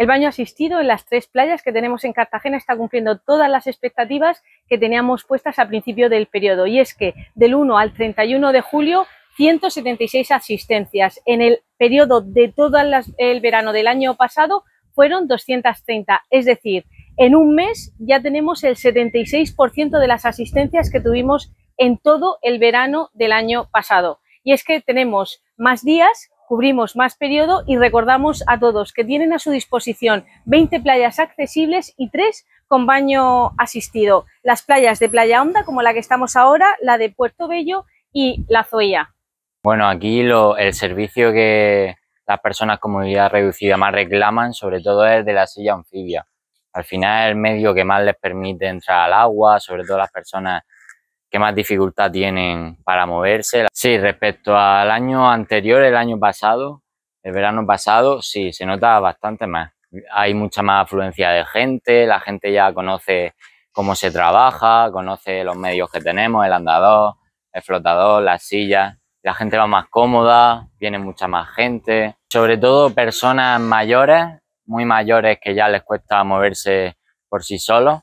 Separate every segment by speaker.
Speaker 1: El baño asistido en las tres playas que tenemos en Cartagena está cumpliendo todas las expectativas que teníamos puestas al principio del periodo y es que del 1 al 31 de julio 176 asistencias. En el periodo de todo el verano del año pasado fueron 230, es decir, en un mes ya tenemos el 76% de las asistencias que tuvimos en todo el verano del año pasado. Y es que tenemos más días cubrimos más periodo y recordamos a todos que tienen a su disposición 20 playas accesibles y 3 con baño asistido. Las playas de Playa Honda, como la que estamos ahora, la de Puerto Bello y la Zoya.
Speaker 2: Bueno, aquí el servicio que las personas con movilidad reducida más reclaman, sobre todo es de la silla anfibia. Al final es el medio que más les permite entrar al agua, sobre todo las personas ...qué más dificultad tienen para moverse. Sí, respecto al año anterior, el año pasado, el verano pasado, sí, se nota bastante más. Hay mucha más afluencia de gente, la gente ya conoce cómo se trabaja, conoce los medios que tenemos, el andador, el flotador, las sillas. La gente va más cómoda, viene mucha más gente. Sobre todo personas mayores, muy mayores que ya les cuesta moverse por sí solos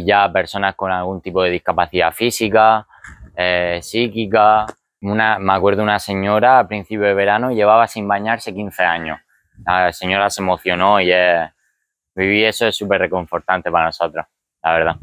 Speaker 2: y ya personas con algún tipo de discapacidad física, eh, psíquica. Una, me acuerdo una señora a principio de verano llevaba sin bañarse 15 años. La señora se emocionó y eh, eso es súper reconfortante para nosotros, la verdad.